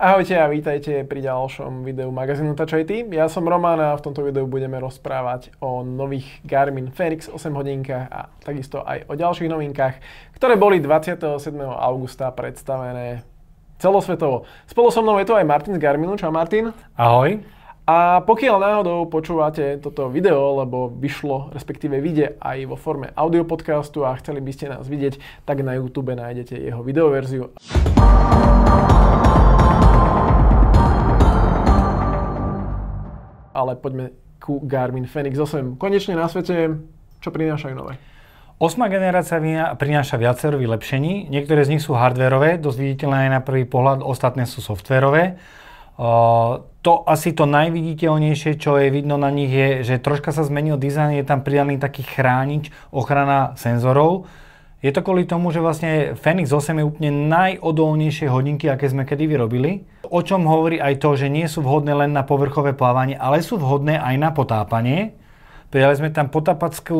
Ahojte a vítajte pri ďalšom videu magazínu Touch IT. Ja som Roman a v tomto videu budeme rozprávať o nových Garmin Fenix 8 hodinkách a takisto aj o ďalších novinkách, ktoré boli 27. augusta predstavené celosvetovo. Spolu so mnou je tu aj Martin z Garminu. Čau Martin. Ahoj. A pokiaľ náhodou počúvate toto video, lebo vyšlo, respektíve vyjde aj vo forme audiopodcastu a chceli by ste nás vidieť, tak na YouTube nájdete jeho videoverziu. ale poďme ku Garmin Fenix 8. Konečne na svete, čo prinášajú nové? Osma generácia prináša viacero vylepšení. Niektoré z nich sú hardverové, dosť viditeľné aj na prvý pohľad, ostatné sú softverové. To asi to najviditeľnejšie, čo je vidno na nich, je, že troška sa zmenil dizajn, je tam pridaný taký chránič, ochrana senzorov, je to kvôli tomu, že vlastne Fenix 8 je úplne najodolnejšie hodinky, aké sme kedy vyrobili. O čom hovorí aj to, že nie sú vhodné len na povrchové plávanie, ale sú vhodné aj na potápanie. Pridali sme tam potápackú,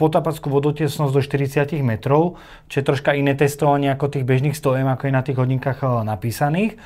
potápackú vodotesnosť do 40 metrov, čo je troška iné testovanie ako tých bežných 100 M, ako je na tých hodinkách napísaných.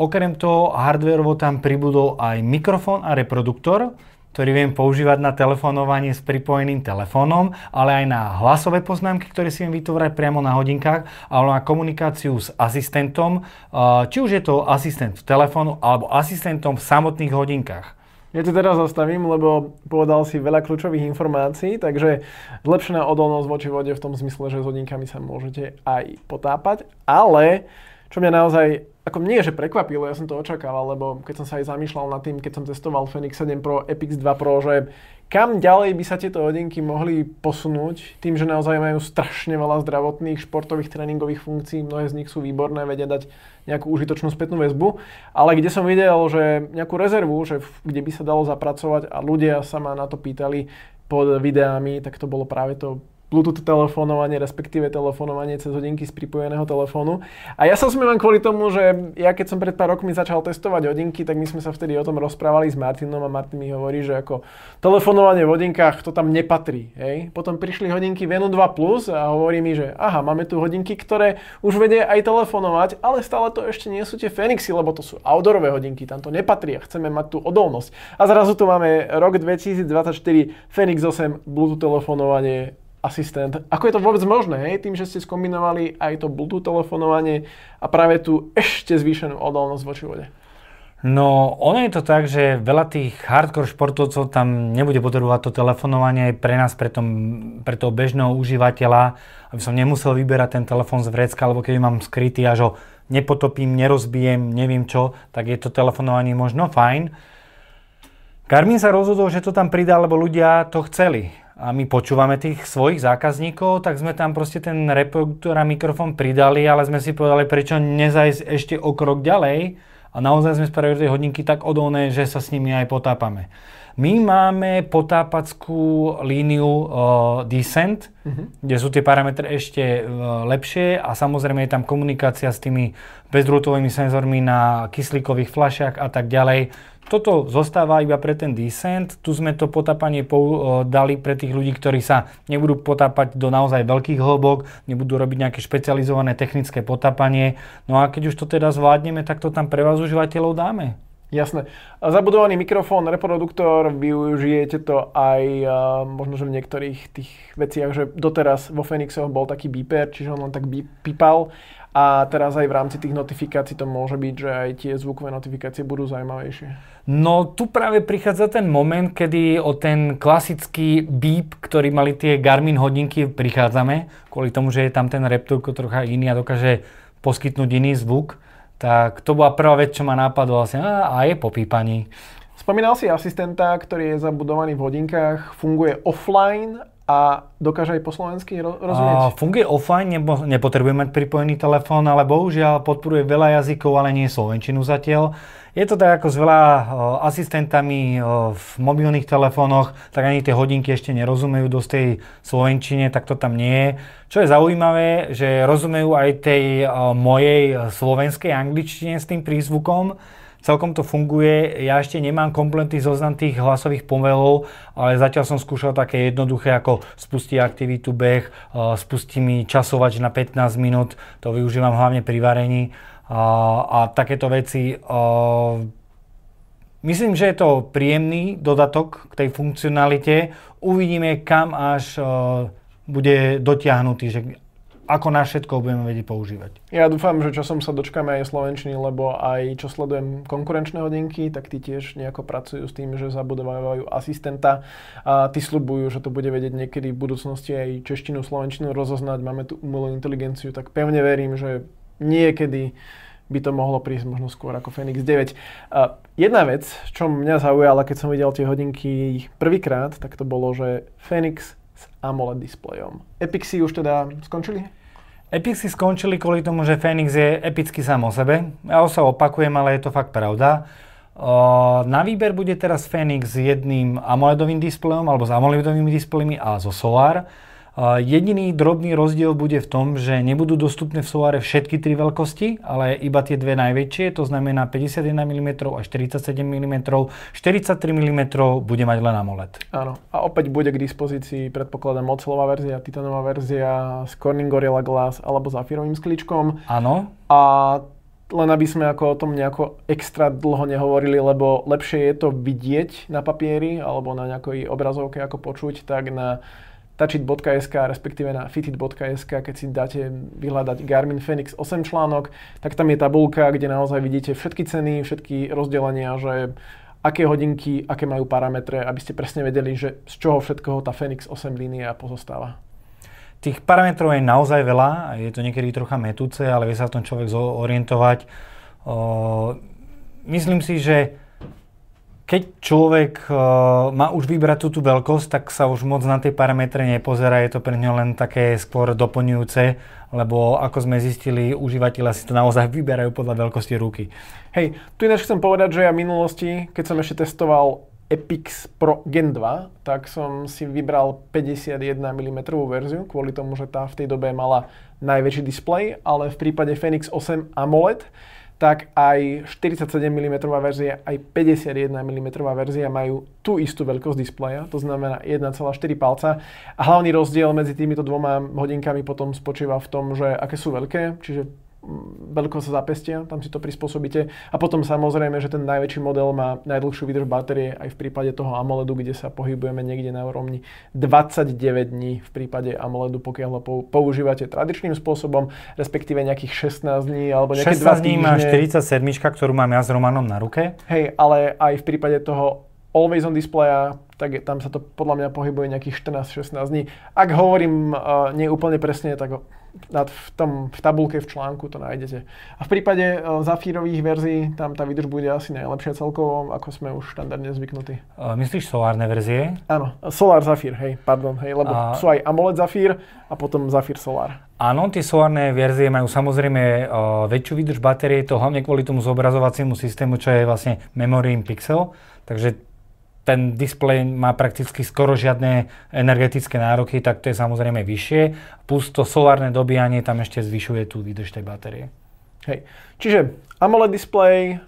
Okrem toho hardwareovo tam pribudol aj mikrofón a reproduktor, ktorý viem používať na telefonovanie s pripojeným telefónom, ale aj na hlasové poznámky, ktoré si viem vytvorať priamo na hodinkách, alebo na komunikáciu s asistentom, eh, či už je to asistent v telefónu alebo asistentom v samotných hodinkách. Ja ťa teraz zastavím, lebo povedal si veľa kľúčových informácií, takže zlepšená odolnosť voči vode v tom zmysle, že s hodinkami sa môžete aj potápať, ale čo mňa naozaj ako nie, že prekvapilo, ja som to očakával, lebo keď som sa aj zamýšľal nad tým, keď som testoval Fenix 7 Pro, Epix 2 Pro, že kam ďalej by sa tieto hodinky mohli posunúť, tým, že naozaj majú strašne veľa zdravotných, športových, tréningových funkcií, mnohé z nich sú výborné, vedia dať nejakú užitočnú spätnú väzbu, ale kde som videl, že nejakú rezervu, že kde by sa dalo zapracovať a ľudia sa ma na to pýtali pod videami, tak to bolo práve to Bluetooth telefonovanie, respektíve telefonovanie cez hodinky z pripojeného telefónu. A ja sa usmievam kvôli tomu, že ja keď som pred pár rokmi začal testovať hodinky, tak my sme sa vtedy o tom rozprávali s Martinom a Martin mi hovorí, že ako telefonovanie v hodinkách to tam nepatrí. Hej? Potom prišli hodinky Venu 2 Plus a hovorí mi, že aha, máme tu hodinky, ktoré už vedia aj telefonovať, ale stále to ešte nie sú tie Fenixy, lebo to sú outdoorové hodinky, tam to nepatrí a chceme mať tú odolnosť. A zrazu tu máme rok 2024, Fenix 8, Bluetooth telefonovanie, asistent. Ako je to vôbec možné, hej? tým, že ste skombinovali aj to Bluetooth telefonovanie a práve tú ešte zvýšenú odolnosť voči vode? No, ono je to tak, že veľa tých hardcore športovcov tam nebude potrebovať to telefonovanie pre nás, pre, tom, pre toho bežného užívateľa, aby som nemusel vyberať ten telefón z vrecka, alebo keď mám skrytý že ho nepotopím, nerozbijem, neviem čo, tak je to telefonovanie možno fajn. Garmin sa rozhodol, že to tam pridá, lebo ľudia to chceli a my počúvame tých svojich zákazníkov, tak sme tam proste ten reproduktor a mikrofón pridali, ale sme si povedali, prečo nezajsť ešte o krok ďalej a naozaj sme spravili tie hodinky tak odolné, že sa s nimi aj potápame. My máme potápackú líniu uh, Descent, uh-huh. kde sú tie parametre ešte uh, lepšie a samozrejme je tam komunikácia s tými bezdrôtovými senzormi na kyslíkových flašiach a tak ďalej, toto zostáva iba pre ten descent. Tu sme to potápanie eh, dali pre tých ľudí, ktorí sa nebudú potápať do naozaj veľkých hlbok, nebudú robiť nejaké špecializované technické potápanie. No a keď už to teda zvládneme, tak to tam pre vás užívateľov dáme. Jasné. Zabudovaný mikrofón, reproduktor, využijete to aj možno, že v niektorých tých veciach, že doteraz vo Fenixoch bol taký beeper, čiže on len tak pipal a teraz aj v rámci tých notifikácií to môže byť, že aj tie zvukové notifikácie budú zaujímavejšie. No tu práve prichádza ten moment, kedy o ten klasický beep, ktorý mali tie Garmin hodinky, prichádzame, kvôli tomu, že je tam ten reptilko trocha iný a dokáže poskytnúť iný zvuk tak to bola prvá vec, čo ma napadlo. Vlastne, a, a je po pípaní. Spomínal si asistenta, ktorý je zabudovaný v hodinkách, funguje offline a dokáže aj po slovensky rozumieť? A funguje offline, nebo, nepotrebuje mať pripojený telefón, ale bohužiaľ podporuje veľa jazykov, ale nie slovenčinu zatiaľ. Je to tak ako s veľa asistentami v mobilných telefónoch, tak ani tie hodinky ešte nerozumejú dosť tej slovenčine, tak to tam nie je. Čo je zaujímavé, že rozumejú aj tej mojej slovenskej angličtine s tým prízvukom, celkom to funguje. Ja ešte nemám kompletný zoznam tých hlasových pomelov, ale zatiaľ som skúšal také jednoduché ako spustí aktivitu beh, spustí mi časovač na 15 minút, to využívam hlavne pri varení a takéto veci. Myslím, že je to príjemný dodatok k tej funkcionalite. Uvidíme, kam až bude dotiahnutý, že ako na všetko budeme vedieť používať. Ja dúfam, že časom sa dočkáme aj slovenčiny, lebo aj čo sledujem konkurenčné hodinky, tak tí tiež nejako pracujú s tým, že zabudovávajú asistenta a tí slubujú, že to bude vedieť niekedy v budúcnosti aj češtinu, slovenčinu rozoznať. Máme tu umelú inteligenciu, tak pevne verím, že niekedy by to mohlo prísť možno skôr ako Fenix 9. Uh, jedna vec, čo mňa zaujala, keď som videl tie hodinky prvýkrát, tak to bolo, že Fenix s AMOLED displejom. Epixy už teda skončili? Epixy skončili kvôli tomu, že Fenix je epický sám o sebe. Ja ho sa opakujem, ale je to fakt pravda. Uh, na výber bude teraz Fenix s jedným AMOLEDovým displejom alebo s AMOLEDovými displejmi a zo Solar. Jediný drobný rozdiel bude v tom, že nebudú dostupné v Solare všetky tri veľkosti, ale iba tie dve najväčšie, to znamená 51 mm a 47 mm. 43 mm bude mať len AMOLED. Áno, a opäť bude k dispozícii, predpokladám, ocelová verzia, titanová verzia s Corning Gorilla Glass alebo zafírovým skličkom. Áno. A len aby sme ako o tom nejako extra dlho nehovorili, lebo lepšie je to vidieť na papieri alebo na nejakej obrazovke ako počuť, tak na touchit.sk, respektíve na fitit.sk, keď si dáte vyhľadať Garmin Fenix 8 článok, tak tam je tabulka, kde naozaj vidíte všetky ceny, všetky rozdelenia, že aké hodinky, aké majú parametre, aby ste presne vedeli, že z čoho všetkoho tá Fenix 8 línia pozostáva. Tých parametrov je naozaj veľa, je to niekedy trocha metúce, ale vie sa v tom človek zorientovať. O, myslím si, že keď človek uh, má už vybrať tú, tú veľkosť, tak sa už moc na tie parametre nepozerá, je to pre ňo len také skôr doplňujúce, lebo ako sme zistili, užívateľa si to naozaj vyberajú podľa veľkosti ruky. Hej, tu ináč chcem povedať, že ja v minulosti, keď som ešte testoval Epix Pro Gen 2, tak som si vybral 51 mm verziu, kvôli tomu, že tá v tej dobe mala najväčší displej, ale v prípade Fenix 8 AMOLED, tak aj 47 mm verzia, aj 51 mm verzia majú tú istú veľkosť displeja, to znamená 1,4 palca. A hlavný rozdiel medzi týmito dvoma hodinkami potom spočíva v tom, že aké sú veľké, čiže veľkosť zapestia, tam si to prispôsobíte. A potom samozrejme, že ten najväčší model má najdlhšiu výdrž batérie aj v prípade toho AMOLEDu, kde sa pohybujeme niekde na úrovni 29 dní v prípade AMOLEDu, pokiaľ ho používate tradičným spôsobom, respektíve nejakých 16 dní alebo nejaké 2 16 dní má 47, ktorú mám ja s Romanom na ruke. Hej, ale aj v prípade toho always on displaya, tak je, tam sa to podľa mňa pohybuje nejakých 14-16 dní. Ak hovorím uh, e, neúplne presne, tak na v, tom, v tabulke v článku to nájdete. A v prípade e, zafírových verzií tam tá výdrž bude asi najlepšia celkovo, ako sme už štandardne zvyknutí. E, myslíš solárne verzie? Áno, solár Zafír, hej, pardon, hej, lebo a... sú aj AMOLED Zafír a potom Zafír solár. Áno, tie solárne verzie majú samozrejme e, väčšiu výdrž batérie, to hlavne kvôli tomu zobrazovaciemu systému, čo je vlastne Memory in Pixel, takže ten displej má prakticky skoro žiadne energetické nároky, tak to je samozrejme vyššie. Plus to solárne dobíjanie tam ešte zvyšuje tú výdrž tej batérie. Hej. Čiže AMOLED display,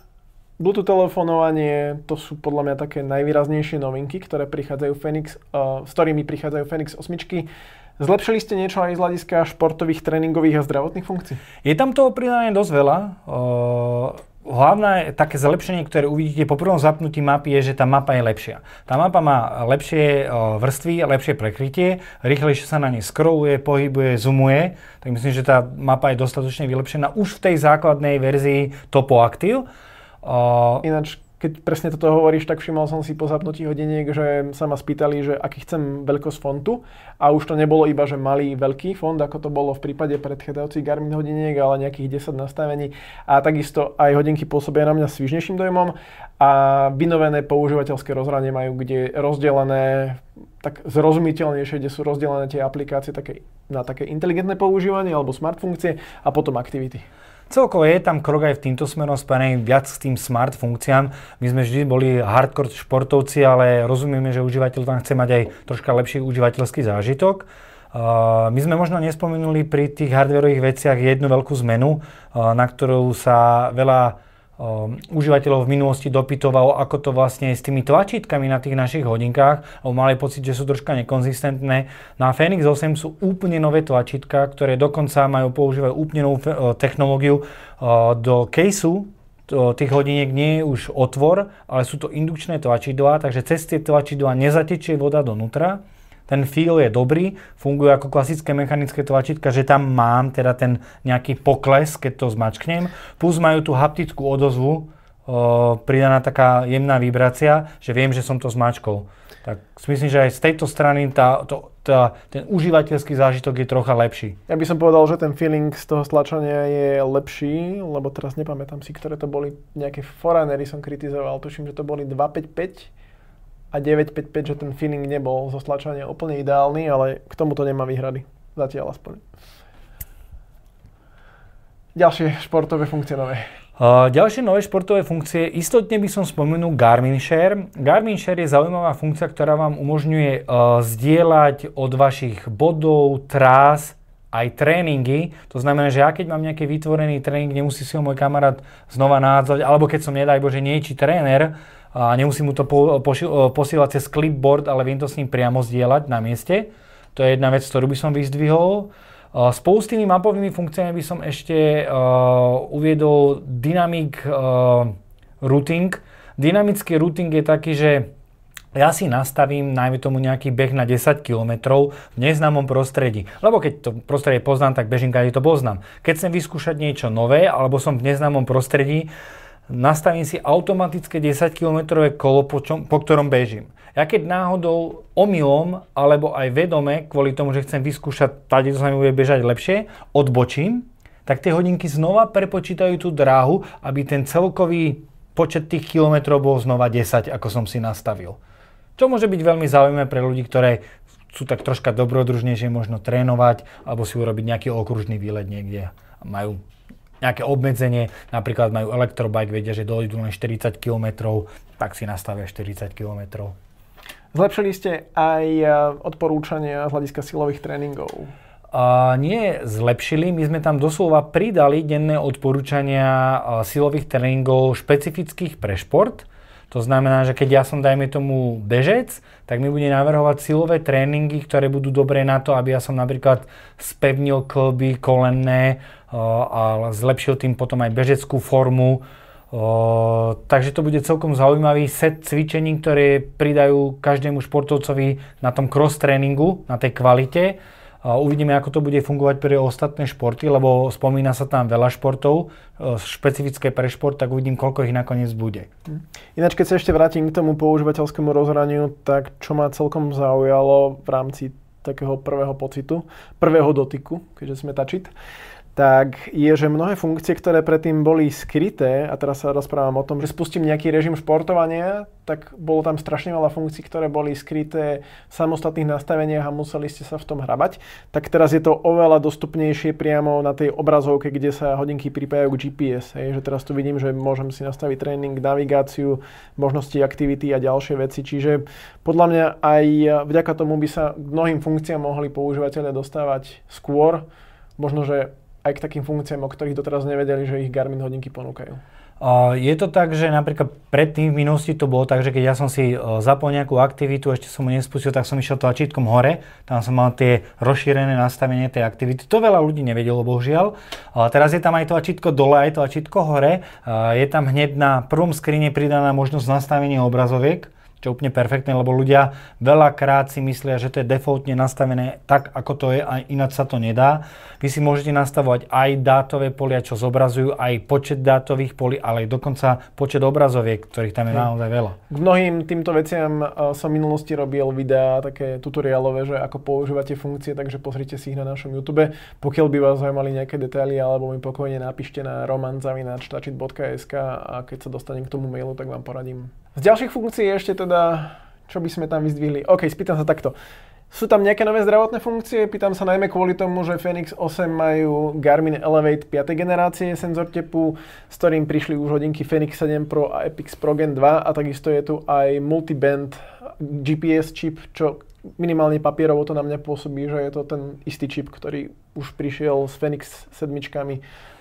Bluetooth telefonovanie, to sú podľa mňa také najvýraznejšie novinky, ktoré prichádzajú Fenix, uh, s ktorými prichádzajú Fenix 8. Zlepšili ste niečo aj z hľadiska športových, tréningových a zdravotných funkcií? Je tam toho pridané dosť veľa. Uh, hlavné také zlepšenie, ktoré uvidíte po prvom zapnutí mapy, je, že tá mapa je lepšia. Tá mapa má lepšie e, vrstvy, lepšie prekrytie, rýchlejšie sa na nej scrolluje, pohybuje, zoomuje, tak myslím, že tá mapa je dostatočne vylepšená už v tej základnej verzii Topo Active. E, Ináč keď presne toto hovoríš, tak všimol som si po zapnutí hodiniek, že sa ma spýtali, že aký chcem veľkosť fontu a už to nebolo iba, že malý veľký fond, ako to bolo v prípade predchádzajúcich Garmin hodiniek, ale nejakých 10 nastavení a takisto aj hodinky pôsobia na mňa svižnejším dojmom a vynovené používateľské rozhranie majú, kde rozdelené tak zrozumiteľnejšie, kde sú rozdelené tie aplikácie také, na také inteligentné používanie alebo smart funkcie a potom aktivity. Celkovo je tam krok aj v týmto smerom spojený viac s tým smart funkciám. My sme vždy boli hardcore športovci, ale rozumieme, že užívateľ tam chce mať aj troška lepší užívateľský zážitok. Uh, my sme možno nespomenuli pri tých hardwareových veciach jednu veľkú zmenu, uh, na ktorú sa veľa um, užívateľov v minulosti dopytovalo, ako to vlastne je s tými tlačítkami na tých našich hodinkách, lebo mali pocit, že sú troška nekonzistentné. Na no Fenix 8 sú úplne nové tlačítka, ktoré dokonca majú používajú úplne novú eh, technológiu uh, do caseu tých hodiniek nie je už otvor, ale sú to indukčné tlačidlá, takže cez tie tlačidlá nezatečie voda donútra ten feel je dobrý, funguje ako klasické mechanické tlačítka, že tam mám teda ten nejaký pokles, keď to zmačknem, plus majú tú haptickú odozvu, o, pridaná taká jemná vibrácia, že viem, že som to zmačkol. Tak si myslím, že aj z tejto strany tá, to, tá, ten užívateľský zážitok je trocha lepší. Ja by som povedal, že ten feeling z toho stlačania je lepší, lebo teraz nepamätám si, ktoré to boli nejaké foranery som kritizoval, tuším, že to boli 255 a 9-5-5, že ten feeling nebol zo stlačania úplne ideálny, ale k tomuto nemá výhrady. Zatiaľ aspoň. Ďalšie športové funkcie nové. Uh, ďalšie nové športové funkcie, istotne by som spomenul Garmin Share. Garmin Share je zaujímavá funkcia, ktorá vám umožňuje uh, zdieľať od vašich bodov, trás, aj tréningy. To znamená, že ja keď mám nejaký vytvorený tréning, nemusí si ho môj kamarát znova nádzať, alebo keď som, nedaj Bože, niečí tréner, a nemusí mu to po, poši, e, posielať cez clipboard, ale viem to s ním priamo zdieľať na mieste. To je jedna vec, ktorú by som vyzdvihol. Spolu e, s tými mapovými funkciami by som ešte uh, uviedol dynamic uh, routing. Dynamický routing je taký, že ja si nastavím, najmä tomu nejaký beh na 10 km v neznámom prostredí. Lebo keď to prostredie poznám, tak bežím, kde to poznám. Keď chcem vyskúšať niečo nové, alebo som v neznámom prostredí, nastavím si automatické 10 km kolo, po, čom, po ktorom bežím. Ja keď náhodou omylom, alebo aj vedome, kvôli tomu, že chcem vyskúšať, tady to sa mi bude bežať lepšie, odbočím, tak tie hodinky znova prepočítajú tú dráhu, aby ten celkový počet tých kilometrov bol znova 10, ako som si nastavil. Čo môže byť veľmi zaujímavé pre ľudí, ktoré sú tak troška dobrodružnejšie možno trénovať alebo si urobiť nejaký okružný výlet niekde. Majú nejaké obmedzenie, napríklad majú elektrobike, vedia, že dojdú len 40 km, tak si nastavia 40 km. Zlepšili ste aj e, odporúčania z hľadiska silových tréningov? Uh, nie zlepšili, my sme tam doslova pridali denné odporúčania e, silových tréningov špecifických pre šport to znamená, že keď ja som, dajme tomu, bežec, tak mi bude navrhovať silové tréningy, ktoré budú dobré na to, aby ja som napríklad spevnil klby, kolenné eh, a zlepšil tým potom aj bežeckú formu. Eh, takže to bude celkom zaujímavý set cvičení, ktoré pridajú každému športovcovi na tom cross tréningu, na tej kvalite. Uvidíme, ako to bude fungovať pre ostatné športy, lebo spomína sa tam veľa športov, e, špecifické pre šport, tak uvidím, koľko ich nakoniec bude. Ináč, keď sa ešte vrátim k tomu používateľskému rozhraniu, tak čo ma celkom zaujalo v rámci takého prvého pocitu, prvého dotyku, keďže sme tačiť. uh, tak je, že mnohé funkcie, ktoré predtým boli skryté, a teraz sa rozprávam o tom, že spustím nejaký režim športovania, tak bolo tam strašne veľa funkcií, ktoré boli skryté v samostatných nastaveniach a museli ste sa v tom hrabať. Tak teraz je to oveľa dostupnejšie priamo na tej obrazovke, kde sa hodinky pripájajú k GPS. Hej, že teraz tu vidím, že môžem si nastaviť tréning, navigáciu, možnosti aktivity a ďalšie veci. Čiže podľa mňa aj vďaka tomu by sa mnohým funkciám mohli používateľe dostávať skôr. Možno, že aj k takým funkciám, o ktorých doteraz nevedeli, že ich Garmin hodinky ponúkajú? Je to tak, že napríklad predtým v minulosti to bolo tak, že keď ja som si e, zapol nejakú aktivitu, ešte som ho nespustil, tak som išiel tlačítkom hore, tam som mal tie rozšírené nastavenie tej aktivity. To veľa ľudí nevedelo, bohužiaľ. Uh, teraz je tam aj tlačítko dole, aj tlačítko hore. Je tam hneď na prvom skrine pridaná možnosť nastavenia obrazoviek čo je úplne perfektné, lebo ľudia veľakrát si myslia, že to je defaultne nastavené tak, ako to je a ináč sa to nedá. Vy si môžete nastavovať aj dátové polia, čo zobrazujú, aj počet dátových polí, ale aj dokonca počet obrazoviek, ktorých tam je naozaj veľa. K mnohým týmto veciam eh, som v minulosti robil videá také tutoriálové, že ako používate funkcie, takže pozrite si ich na našom YouTube. Pokiaľ by vás zaujímali nejaké detaily, alebo mi pokojne napíšte na romanzavinačtačit.sk a keď sa dostanem k tomu mailu, tak vám poradím. Z ďalších funkcií je ešte teda teda, čo by sme tam vyzdvihli? OK, spýtam sa takto. Sú tam nejaké nové zdravotné funkcie? Pýtam sa najmä kvôli tomu, že Fenix 8 majú Garmin Elevate 5. generácie senzor tepu, s ktorým prišli už hodinky Fenix 7 Pro a Epix Pro Gen 2 a takisto je tu aj multiband GPS čip, čo minimálne papierovo to na mňa pôsobí, že je to ten istý čip, ktorý už prišiel s Fenix 7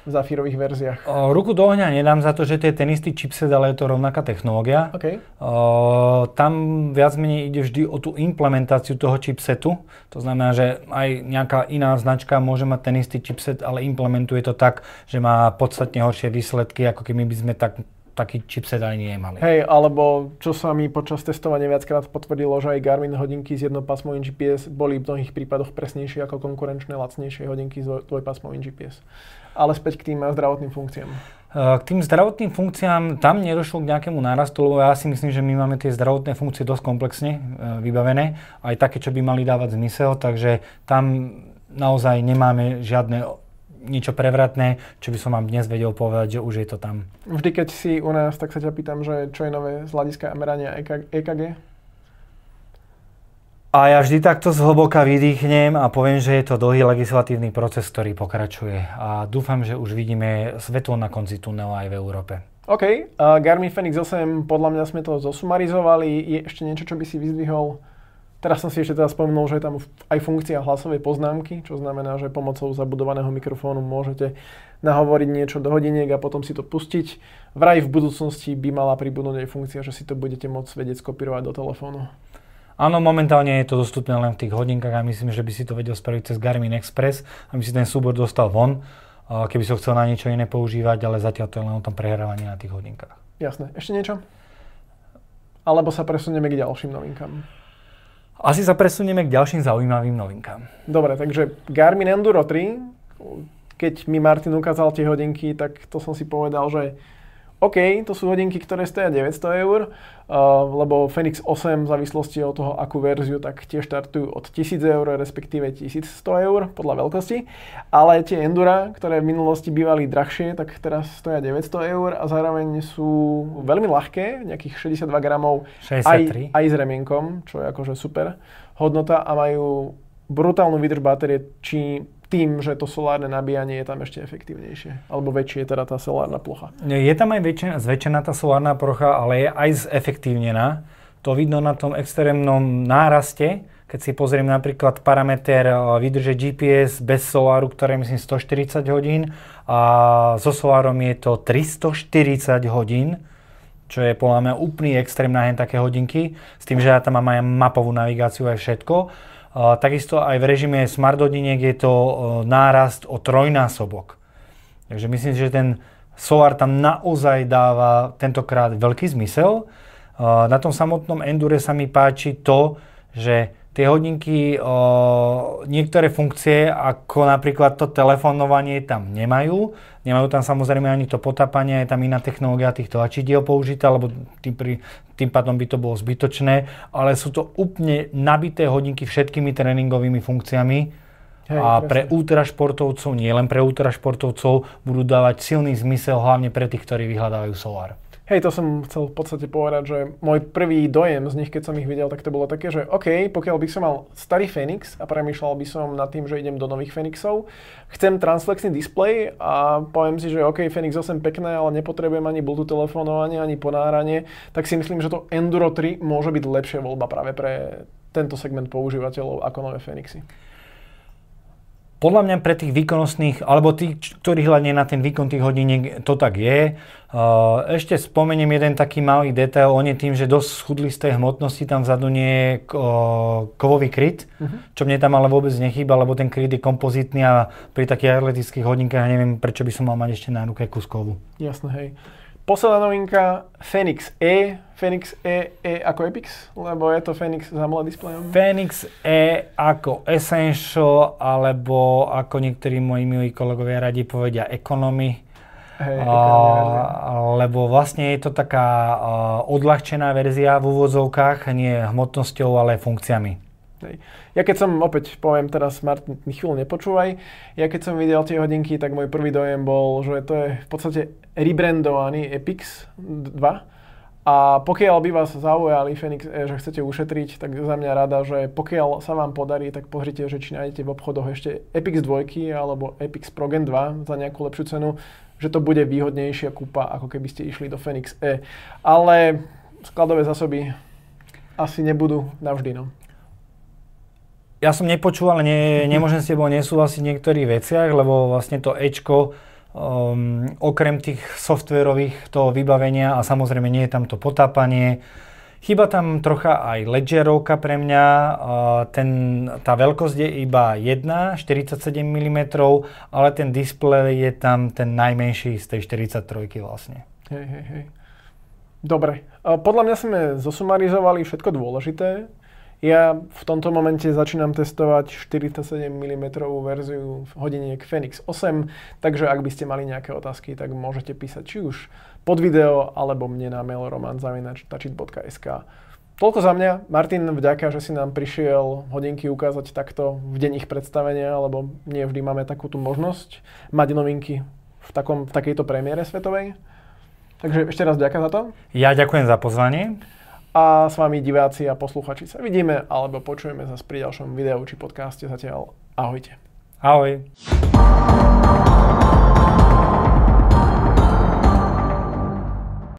v zafírových verziách? O, ruku do ohňa nedám za to, že to je ten istý chipset, ale je to rovnaká technológia. Okay. O, tam viac menej ide vždy o tú implementáciu toho chipsetu. To znamená, že aj nejaká iná značka môže mať ten istý chipset, ale implementuje to tak, že má podstatne horšie výsledky, ako keby by sme tak taký chipset aj nemali. Hej, alebo čo sa mi počas testovania viackrát potvrdilo, že aj Garmin hodinky s jednopásmovým GPS boli v mnohých prípadoch presnejšie ako konkurenčné lacnejšie hodinky s dvojpásmovým GPS ale späť k tým zdravotným funkciám. K tým zdravotným funkciám tam nedošlo k nejakému nárastu, lebo ja si myslím, že my máme tie zdravotné funkcie dosť komplexne vybavené, aj také, čo by mali dávať zmysel, takže tam naozaj nemáme žiadne niečo prevratné, čo by som vám dnes vedel povedať, že už je to tam. Vždy, keď si u nás, tak sa ťa pýtam, že čo je nové z hľadiska merania EKG? A ja vždy takto zhlboka vydýchnem a poviem, že je to dlhý legislatívny proces, ktorý pokračuje. A dúfam, že už vidíme svetlo na konci tunela aj v Európe. OK, uh, Garmin Fenix 8, podľa mňa sme to zosumarizovali. Je ešte niečo, čo by si vyzdvihol? Teraz som si ešte teda spomenul, že je tam aj funkcia hlasovej poznámky, čo znamená, že pomocou zabudovaného mikrofónu môžete nahovoriť niečo do hodiniek a potom si to pustiť. Vraj v budúcnosti by mala pribudnúť aj funkcia, že si to budete môcť vedieť skopírovať do telefónu. Áno, momentálne je to dostupné len v tých hodinkách a myslím, že by si to vedel spraviť cez Garmin Express, aby si ten súbor dostal von, keby som chcel na niečo iné používať, ale zatiaľ to je len o tom prehrávaní na tých hodinkách. Jasné. Ešte niečo? Alebo sa presunieme k ďalším novinkám? Asi sa presunieme k ďalším zaujímavým novinkám. Dobre, takže Garmin Enduro 3, keď mi Martin ukázal tie hodinky, tak to som si povedal, že OK, to sú hodinky, ktoré stojí 900 eur, lebo Fenix 8 v závislosti od toho, akú verziu, tak tie štartujú od 1000 eur, respektíve 1100 eur podľa veľkosti. Ale tie Endura, ktoré v minulosti bývali drahšie, tak teraz stoja 900 eur a zároveň sú veľmi ľahké, nejakých 62 gramov, 63. aj, aj s remienkom, čo je akože super hodnota a majú brutálnu výdrž batérie, či tým, že to solárne nabíjanie je tam ešte efektívnejšie. Alebo väčšie je teda tá solárna plocha. Je tam aj väčšina, zväčšená tá solárna plocha, ale je aj zefektívnená. To vidno na tom extrémnom náraste, keď si pozriem napríklad parameter eh, výdrže GPS bez soláru, ktoré je myslím 140 hodín a so solárom je to 340 hodín, čo je podľa mňa úplný extrém na hen také hodinky, s tým, že ja tam mám aj mapovú navigáciu aj všetko. Takisto aj v režime smart hodiniek je to e, nárast o trojnásobok. Takže myslím, že ten Solar tam naozaj dáva tentokrát veľký zmysel. E, na tom samotnom Endure sa mi páči to, že tie hodinky, o, niektoré funkcie, ako napríklad to telefonovanie, tam nemajú. Nemajú tam samozrejme ani to potápanie, je tam iná technológia tých tlačidiel použitá, lebo tým, pri, tým pádom by to bolo zbytočné, ale sú to úplne nabité hodinky všetkými tréningovými funkciami. Hej, a pre ultrašportovcov, nie len pre ultrašportovcov, budú dávať silný zmysel hlavne pre tých, ktorí vyhľadávajú solár. Hej, to som chcel v podstate povedať, že môj prvý dojem z nich, keď som ich videl, tak to bolo také, že OK, pokiaľ by som mal starý Fenix a premýšľal by som nad tým, že idem do nových Fenixov, chcem transflexný displej a poviem si, že OK, Fenix 8 pekné, ale nepotrebujem ani Bluetooth telefonovanie, ani ponáranie, tak si myslím, že to Enduro 3 môže byť lepšia voľba práve pre tento segment používateľov ako nové Fenixy podľa mňa pre tých výkonnostných, alebo tých, ktorí hľadne na ten výkon tých hodiniek, to tak je. Uh, ešte spomeniem jeden taký malý detail, on je tým, že dosť schudli z tej hmotnosti, tam vzadu nie je uh, kovový kryt, uh-huh. čo mne tam ale vôbec nechýba, lebo ten kryt je kompozitný a pri takých atletických hodinkách neviem, prečo by som mal mať ešte na ruke kus kovu. Jasné, hej. Posledná novinka, Fenix E. Fenix E, E ako Epix, lebo je to Fenix za mladý displejom. Fenix E ako Essential, alebo ako niektorí moji milí kolegovia radi povedia Economy. Hey, a, lebo vlastne je to taká a, odľahčená verzia v úvodzovkách, nie hmotnosťou, ale funkciami. Hej. Ja keď som, opäť poviem teraz, Martin, chvíľu nepočúvaj, ja keď som videl tie hodinky, tak môj prvý dojem bol, že to je v podstate rebrandovaný Epix 2. A pokiaľ by vás zaujali Fenix E, že chcete ušetriť, tak za mňa rada, že pokiaľ sa vám podarí, tak pozrite, že či nájdete v obchodoch ešte Epix 2 alebo Epix Progen 2 za nejakú lepšiu cenu, že to bude výhodnejšia kúpa, ako keby ste išli do Fenix E. Ale skladové zásoby asi nebudú navždy. No ja som nepočul, ale ne, nemôžem s tebou nesúhlasiť v niektorých veciach, lebo vlastne to Ečko, um, okrem tých softverových toho vybavenia a samozrejme nie je tam to potápanie, Chyba tam trocha aj ledgerovka pre mňa, ten, tá veľkosť je iba 1, 47 mm, ale ten displej je tam ten najmenší z tej 43 vlastne. Hej, hej, hej. Dobre, podľa mňa sme zosumarizovali všetko dôležité ja v tomto momente začínam testovať 47 mm verziu hodiniek Fenix 8, takže ak by ste mali nejaké otázky, tak môžete písať či už pod video, alebo mne na mail romanzavinačtačit.sk. Toľko za mňa. Martin, vďaka, že si nám prišiel hodinky ukázať takto v deň ich predstavenia, lebo nie vždy máme takúto možnosť mať novinky v, takom, v takejto premiére svetovej. Takže ešte raz ďakujem za to. Ja ďakujem za pozvanie. A s vami diváci a posluchači sa vidíme alebo počujeme zase pri ďalšom videu či podcaste. Zatiaľ ahojte. Ahoj.